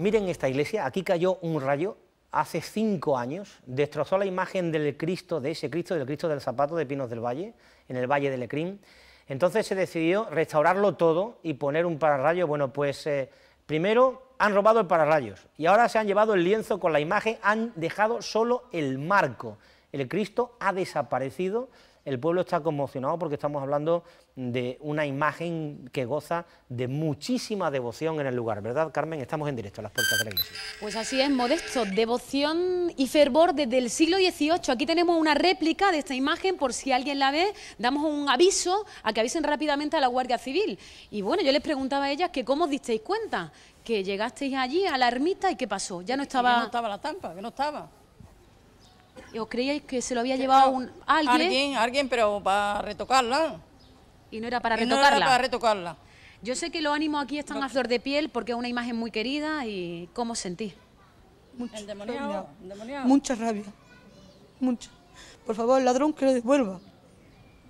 Miren esta iglesia, aquí cayó un rayo hace cinco años, destrozó la imagen del Cristo, de ese Cristo, del Cristo del Zapato de Pinos del Valle, en el Valle del Ecrín. Entonces se decidió restaurarlo todo y poner un pararrayo. Bueno, pues eh, primero han robado el pararrayos y ahora se han llevado el lienzo con la imagen, han dejado solo el marco. El Cristo ha desaparecido el pueblo está conmocionado porque estamos hablando de una imagen que goza de muchísima devoción en el lugar, ¿verdad, Carmen? Estamos en directo a las puertas de la iglesia. Pues así es, Modesto, devoción y fervor desde el siglo XVIII. Aquí tenemos una réplica de esta imagen, por si alguien la ve, damos un aviso a que avisen rápidamente a la Guardia Civil. Y bueno, yo les preguntaba a ellas que cómo os disteis cuenta que llegasteis allí a la ermita y qué pasó. Ya no estaba... no estaba la tampa, que no estaba. ¿Os creíais que se lo había llevado un, alguien? Alguien, alguien, pero para retocarla. Y no era para retocarla. No era para retocarla. Yo sé que los ánimos aquí están a flor de piel porque es una imagen muy querida y ¿cómo os sentís? Mucho. Mucha rabia. Mucha. Por favor, ladrón, que lo devuelva.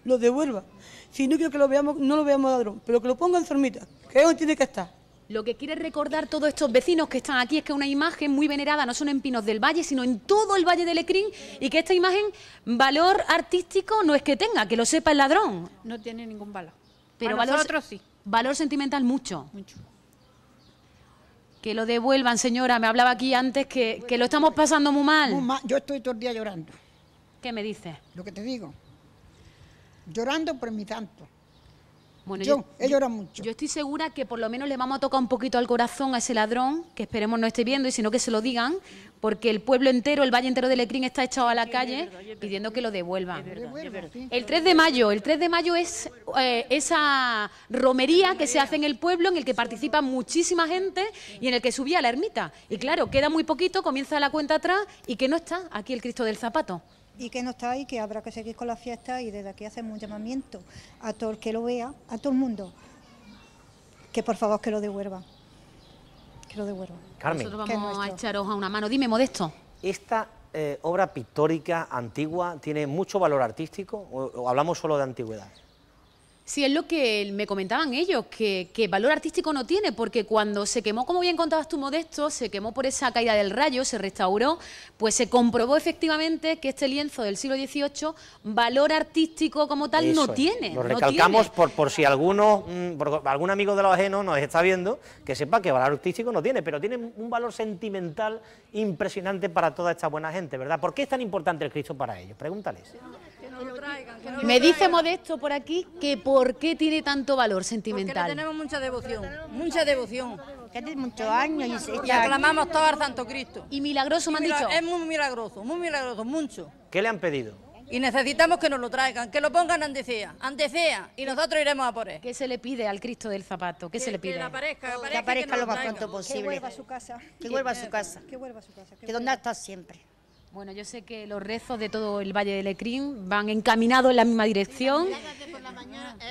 Lo devuelva. Si no quiero que lo veamos, no lo veamos ladrón, pero que lo ponga en enfermita, que donde tiene que estar. Lo que quiere recordar todos estos vecinos que están aquí es que una imagen muy venerada no solo en Pinos del Valle, sino en todo el Valle del Ecrín y que esta imagen, valor artístico, no es que tenga, que lo sepa el ladrón. No tiene ningún valor. Pero valor, sí. valor sentimental mucho. Que lo devuelvan, señora. Me hablaba aquí antes que, lo estamos pasando muy mal. Yo estoy todo el día llorando. ¿Qué me dices? Lo que te digo. Llorando por mi tanto. Bueno, yo, mucho. Yo estoy segura que por lo menos le vamos a tocar un poquito al corazón a ese ladrón, que esperemos no esté viendo, y sino que se lo digan, porque el pueblo entero, el valle entero de Lecrín está echado a la calle pidiendo que lo devuelvan. el 3 de mayo, el 3 de mayo es eh, esa romería que se hace en el pueblo, en el que participa muchísima gente y en el que subía a la ermita. Y claro, queda muy poquito, comienza la cuenta atrás y que no está aquí el Cristo del Zapato y que no está ahí, que habrá que seguir con la fiesta y desde aquí hacemos un llamamiento a todo el que lo vea, a todo el mundo, que por favor que lo devuelva. Que lo Carmen. Nosotros vamos a echaros a una mano. Dime, Modesto. Esta eh, obra pictórica antigua tiene mucho valor artístico o hablamos solo de antigüedad. Sí, es lo que me comentaban ellos, que, valor artístico no tiene, porque cuando se quemó, como bien contabas tú, Modesto, se quemó por esa caída del rayo, se restauró, pues se comprobó efectivamente que este lienzo del siglo XVIII, valor artístico como tal, no tiene. Lo recalcamos Por, por si alguno, mm, algún amigo de los ajenos nos está viendo, que sepa que valor artístico no tiene, pero tiene un valor sentimental impresionante para toda esta buena gente, ¿verdad? ¿Por qué es tan importante el Cristo para ellos? Pregúntales. me dice Modesto por aquí que por ¿Por qué tiene tanto valor sentimental? Porque tenemos mucha devoción, mucha devoción. Que hace muchos años y, aclamamos todo al Santo Cristo. Y milagroso, me han dicho. Es muy milagroso, muy milagroso, mucho. ¿Qué le han pedido? Y necesitamos que nos lo traigan, que lo pongan ante sea, y nosotros iremos a por él. ¿Qué se le pide al Cristo del zapato? ¿Qué que, se le pide? Que aparezca, que aparezca, lo más pronto posible. Que vuelva a su casa. Que vuelva a su casa. Que vuelva a su casa. Que donde ha siempre. Bueno, yo sé que los rezos de todo el Valle del Ecrín van encaminados en la misma dirección.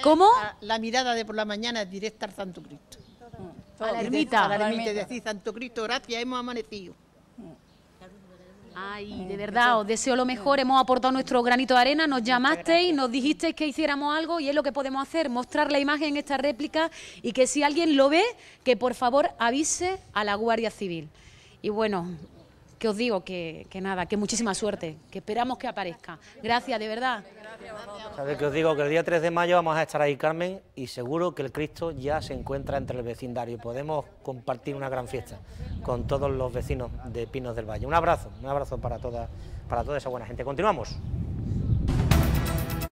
¿Cómo? la mirada de por la mañana es directa al Santo Cristo. A la ermita. A la ermita, decir, Santo Cristo, gracias, hemos amanecido. Ay, mm. de verdad, os deseo lo mejor, mm. hemos aportado nuestro granito de arena, nos llamasteis, nos dijisteis que hiciéramos algo y es lo que podemos hacer, mostrar la imagen en esta réplica y que si alguien lo ve, que por favor avise a la Guardia Civil. Y bueno, que os digo que, nada, que muchísima suerte, que esperamos que aparezca. Gracias, de verdad. Sabes que os digo que el día 3 de mayo vamos a estar ahí, Carmen, y seguro que el Cristo ya se encuentra entre el vecindario. Podemos compartir una gran fiesta con todos los vecinos de Pinos del Valle. Un abrazo, un abrazo para para toda esa buena gente. Continuamos.